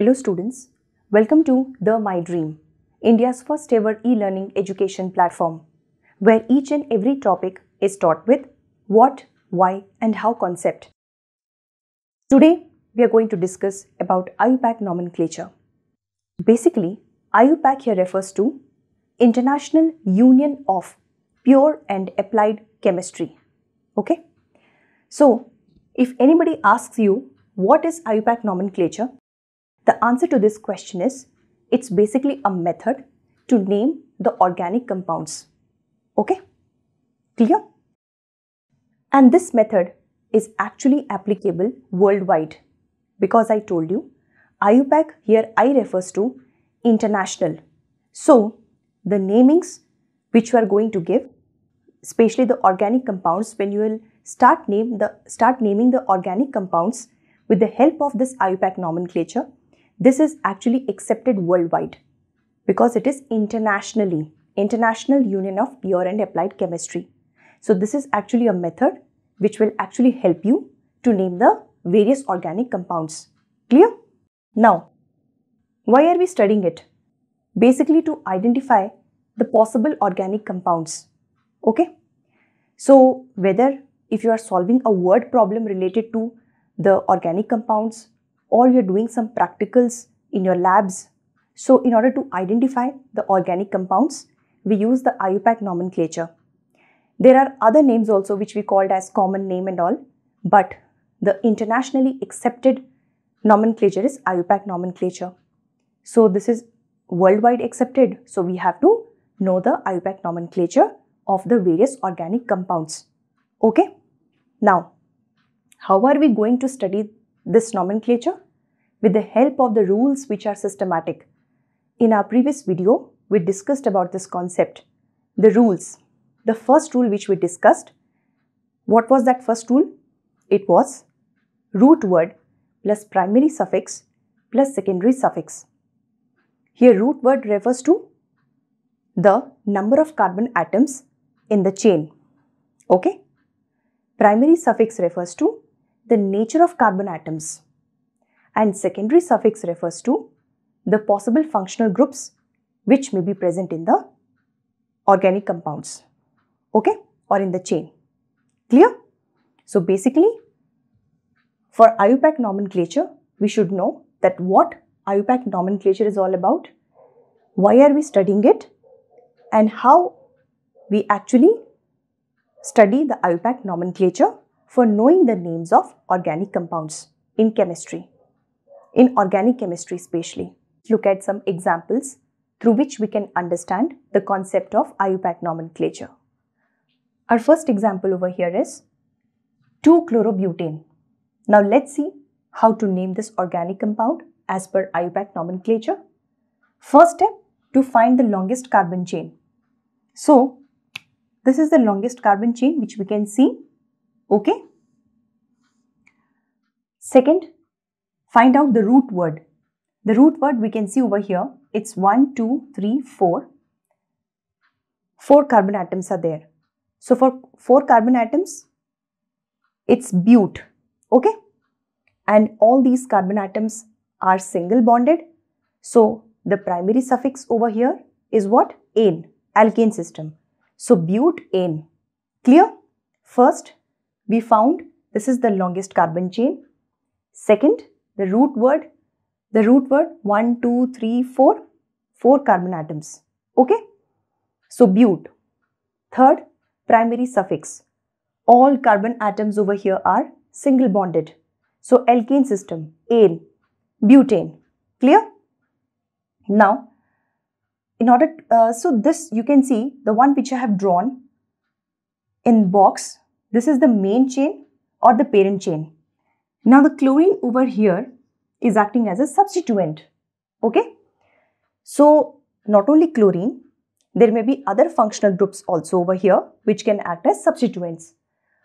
Hello students, welcome to The My Dream, India's first ever e-learning education platform, where each and every topic is taught with what, why and how concept. Today, we are going to discuss about IUPAC nomenclature. Basically, IUPAC here refers to International Union of Pure and Applied Chemistry. Okay? So, if anybody asks you what is IUPAC nomenclature, the answer to this question is it's basically a method to name the organic compounds. Okay? Clear? And this method is actually applicable worldwide because I told you IUPAC here I refers to international. So, the namings which you are going to give, especially the organic compounds, when you will start, name the, start naming the organic compounds with the help of this IUPAC nomenclature, this is actually accepted worldwide because it is internationally International Union of Pure and Applied Chemistry. So this is actually a method which will actually help you to name the various organic compounds. Clear? Now, why are we studying it? Basically to identify the possible organic compounds. Okay? So whether if you are solving a word problem related to the organic compounds or you're doing some practicals in your labs. So, in order to identify the organic compounds, we use the IUPAC nomenclature. There are other names also which we called as common name and all, but the internationally accepted nomenclature is IUPAC nomenclature. So, this is worldwide accepted. So, we have to know the IUPAC nomenclature of the various organic compounds. Okay. Now, how are we going to study this nomenclature with the help of the rules which are systematic. In our previous video, we discussed about this concept, the rules. The first rule which we discussed, what was that first rule? It was root word plus primary suffix plus secondary suffix. Here root word refers to the number of carbon atoms in the chain. Okay? Primary suffix refers to the nature of carbon atoms. And secondary suffix refers to the possible functional groups which may be present in the organic compounds, okay, or in the chain. Clear? So basically, for IUPAC nomenclature, we should know that what IUPAC nomenclature is all about, why are we studying it, and how we actually study the IUPAC nomenclature for knowing the names of organic compounds in chemistry, in organic chemistry especially. Look at some examples through which we can understand the concept of IUPAC nomenclature. Our first example over here is 2-chlorobutane. Now let's see how to name this organic compound as per IUPAC nomenclature. First step, to find the longest carbon chain. So, this is the longest carbon chain which we can see Okay? Second, find out the root word. The root word we can see over here, it's 1, 2, 3, 4. 4 carbon atoms are there. So for 4 carbon atoms, it's bute. Okay? And all these carbon atoms are single bonded. So the primary suffix over here is what? Ane, alkane system. So butane. Clear? First, we found this is the longest carbon chain. Second, the root word, the root word 1, 2, 3, 4, 4 carbon atoms. Okay? So but. Third, primary suffix. All carbon atoms over here are single bonded. So alkane system, ale, butane. Clear? Now, in order, uh, so this you can see the one which I have drawn in box this is the main chain or the parent chain. Now the chlorine over here is acting as a substituent. Okay. So not only chlorine, there may be other functional groups also over here which can act as substituents.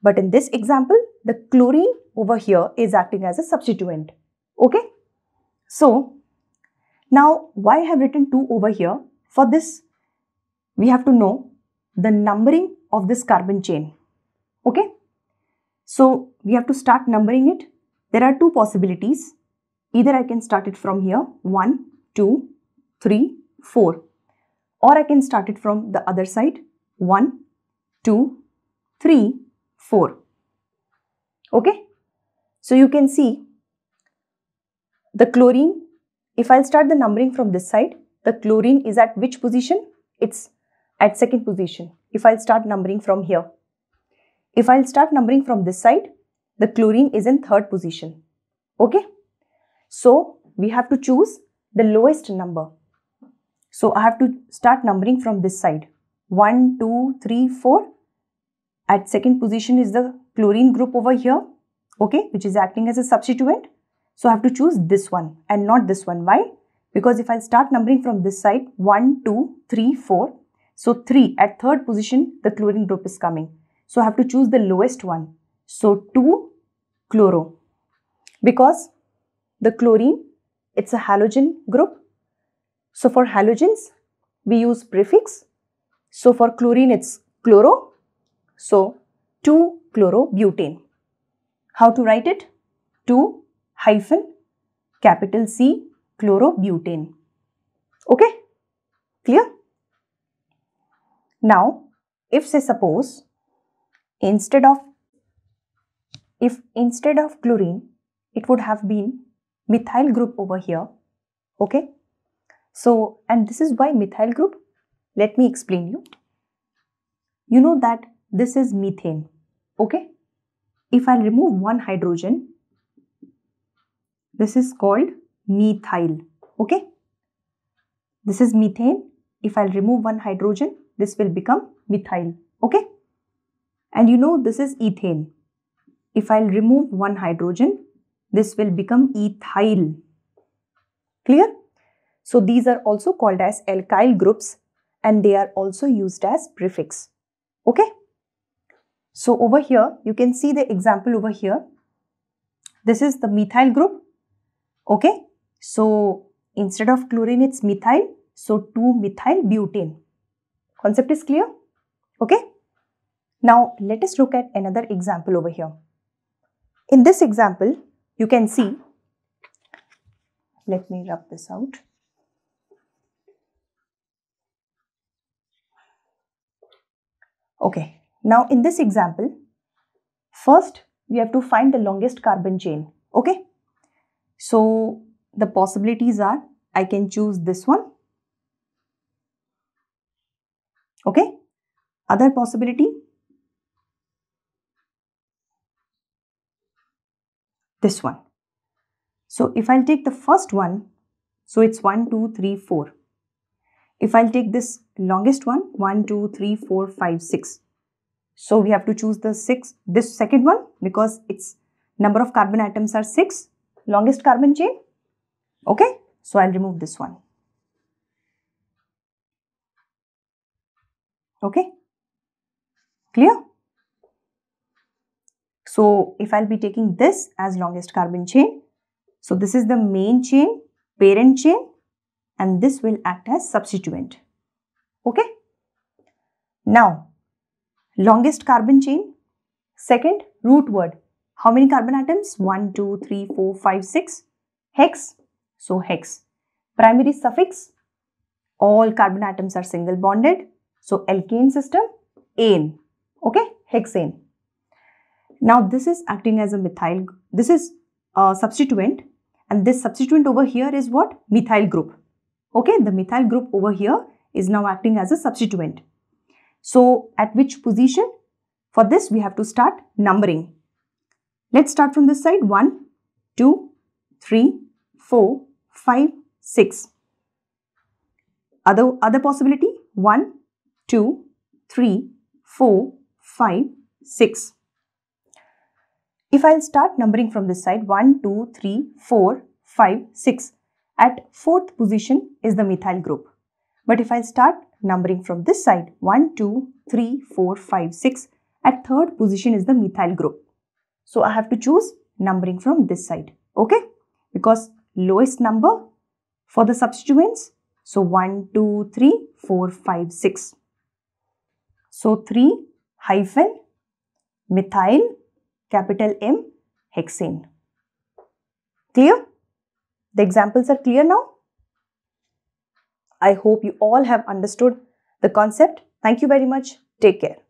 But in this example, the chlorine over here is acting as a substituent. Okay. So now why I have written 2 over here? For this, we have to know the numbering of this carbon chain okay so we have to start numbering it there are two possibilities either i can start it from here one, two, three, four, or i can start it from the other side One, two, three, four. okay so you can see the chlorine if i'll start the numbering from this side the chlorine is at which position it's at second position if i'll start numbering from here if I'll start numbering from this side, the chlorine is in third position. Okay? So, we have to choose the lowest number. So, I have to start numbering from this side. 1, 2, 3, 4. At second position is the chlorine group over here, okay, which is acting as a substituent. So, I have to choose this one and not this one. Why? Because if I start numbering from this side, 1, 2, 3, 4. So, 3 at third position, the chlorine group is coming. So I have to choose the lowest one. So 2 chloro because the chlorine it's a halogen group. So for halogens we use prefix. So for chlorine it's chloro. So 2 chlorobutane. How to write it? 2 hyphen capital C chlorobutane. Okay? Clear? Now, if say suppose Instead of, if instead of chlorine, it would have been methyl group over here. Okay. So, and this is why methyl group. Let me explain you. You know that this is methane. Okay. If I remove one hydrogen, this is called methyl. Okay. This is methane. If I remove one hydrogen, this will become methyl. Okay. And you know this is ethane. If I'll remove one hydrogen, this will become ethyl. Clear? So these are also called as alkyl groups and they are also used as prefix. Okay? So over here, you can see the example over here. This is the methyl group. Okay? So instead of chlorine, it's methyl. So 2-methyl butane. Concept is clear? Okay? Now let us look at another example over here. In this example, you can see, let me rub this out. Okay, now in this example, first we have to find the longest carbon chain, okay? So the possibilities are, I can choose this one, okay? Other possibility, this one. So if I'll take the first one, so it's 1, 2, 3, 4. If I'll take this longest one, 1, 2, 3, 4, 5, 6. So we have to choose the 6, this second one because its number of carbon atoms are 6, longest carbon chain. Okay, so I'll remove this one. Okay, clear? So if I'll be taking this as longest carbon chain, so this is the main chain, parent chain and this will act as substituent. Okay. Now, longest carbon chain, second root word. How many carbon atoms? 1, 2, 3, 4, 5, 6. Hex, so hex. Primary suffix, all carbon atoms are single bonded. So alkane system, ane, okay, hexane. Now this is acting as a methyl, this is a substituent and this substituent over here is what? Methyl group. Okay, the methyl group over here is now acting as a substituent. So at which position? For this we have to start numbering. Let's start from this side 1, 2, 3, 4, 5, 6. Other, other possibility 1, 2, 3, 4, 5, 6. If I'll start numbering from this side 1, 2, 3, 4, 5, 6. At fourth position is the methyl group. But if I start numbering from this side 1, 2, 3, 4, 5, 6. At third position is the methyl group. So I have to choose numbering from this side. Okay? Because lowest number for the substituents. So 1, 2, 3, 4, 5, 6. So 3 hyphen methyl capital M hexane. Clear? The examples are clear now? I hope you all have understood the concept. Thank you very much. Take care.